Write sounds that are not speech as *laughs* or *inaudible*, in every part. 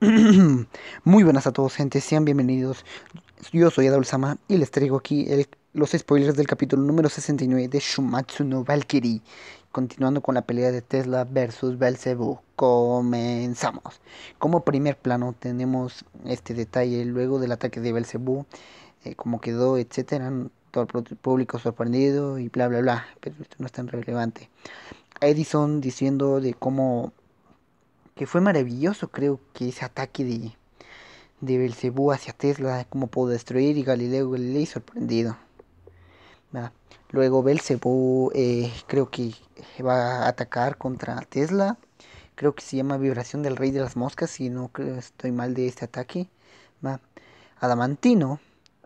*clears throat* Muy buenas a todos, gente, sean bienvenidos. Yo soy Adol Sama y les traigo aquí los spoilers del capítulo número 69 de Shumatsu no Valkyrie. Continuando con la pelea de Tesla versus Belzebu. Comenzamos. Como primer plano tenemos este detalle luego del ataque de Belzebu, Como eh, cómo quedó, etcétera. Todo el público sorprendido y bla bla bla, pero esto no es tan relevante. Edison diciendo de cómo que fue maravilloso, creo que ese ataque de, de Belcebú hacia Tesla, Cómo pudo destruir y Galileo Galilei sorprendido. Luego Belcebú eh, creo que va a atacar contra Tesla. Creo que se llama Vibración del Rey de las Moscas, si no creo, estoy mal de este ataque. Adamantino,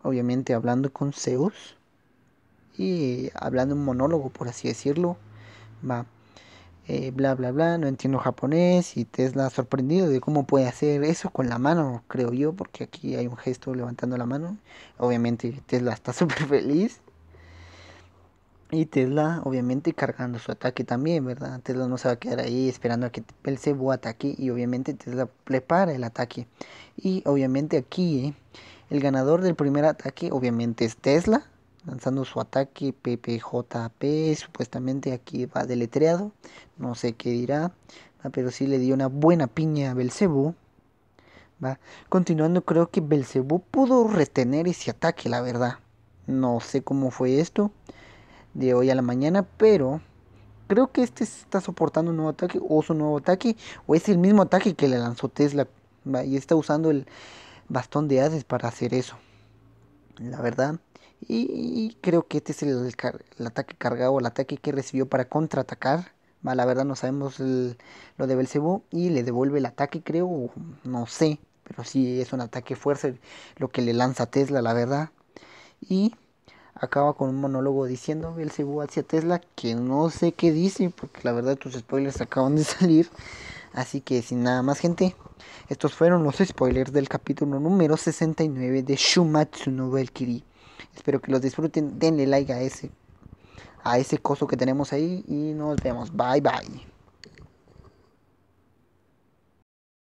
obviamente hablando con Zeus y hablando un monólogo, por así decirlo. Va. Eh, bla, bla, bla, no entiendo japonés y Tesla sorprendido de cómo puede hacer eso con la mano, creo yo, porque aquí hay un gesto levantando la mano. Obviamente Tesla está *laughs* súper feliz. Y Tesla, obviamente, cargando su ataque también, ¿verdad? Tesla no se va a quedar ahí esperando a que el cebo ataque y obviamente Tesla prepara el ataque. Y obviamente aquí, el ganador del primer ataque, obviamente, es Tesla lanzando su ataque PPJP, supuestamente aquí va deletreado, no sé qué dirá, pero sí le dio una buena piña a Belcebú. ¿va? Continuando, creo que Belcebú pudo retener ese ataque, la verdad. No sé cómo fue esto de hoy a la mañana, pero creo que este está soportando un nuevo ataque o su nuevo ataque, o es el mismo ataque que le lanzó Tesla y está usando el bastón de Hades para hacer eso la verdad. Y, creo que este es el, ataque cargado, el ataque que recibió para contraatacar. La verdad no sabemos lo de Belcebú y le devuelve el ataque, creo, no sé. Pero sí es un ataque fuerte lo que le lanza a Tesla, la verdad. Y acaba con un monólogo diciendo Belcebú hacia Tesla que no sé qué dice, porque la verdad tus spoilers acaban de *laughs* salir. Así que sin nada más gente, estos fueron los spoilers del capítulo número 69 de Shumatsu no Valkyrie. Espero que los disfruten, denle like a ese, a ese coso que tenemos ahí y nos vemos. Bye bye.